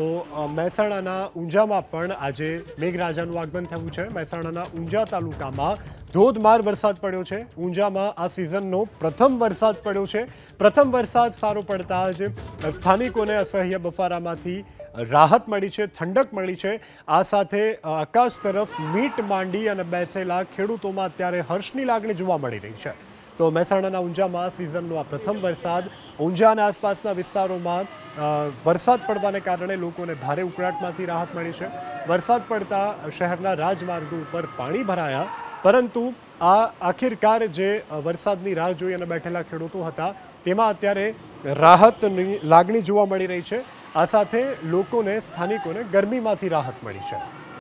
તો મહેસાણાના ઊંઝામાં પણ આજે મેઘરાજાનું આગમન થયું છે મહેસાણાના ઊંઝા તાલુકામાં ધોધમાર વરસાદ પડ્યો છે ઊંઝામાં આ સિઝનનો પ્રથમ વરસાદ પડ્યો છે પ્રથમ વરસાદ સારો પડતા જ સ્થાનિકોને અસહ્ય બફારામાંથી રાહત મળી છે ઠંડક મળી છે આ સાથે આકાશ તરફ મીટ માંડી અને બેઠેલા ખેડૂતોમાં અત્યારે હર્ષની લાગણી જોવા મળી રહી છે તો મહેસાણાના ઊંઝામાં સિઝનનો આ પ્રથમ વરસાદ ઊંઝા અને આસપાસના વિસ્તારોમાં વરસાદ પડવાને કારણે લોકોને ભારે ઉકળાટમાંથી રાહત મળી છે વરસાદ પડતા શહેરના રાજમાર્ગો ઉપર પાણી ભરાયા પરંતુ આ આખિરકાર જે વરસાદની રાહ જોઈ અને બેઠેલા ખેડૂતો હતા તેમાં અત્યારે રાહતની લાગણી જોવા મળી રહી છે આ સાથે લોકોને સ્થાનિકોને ગરમીમાંથી રાહત મળી છે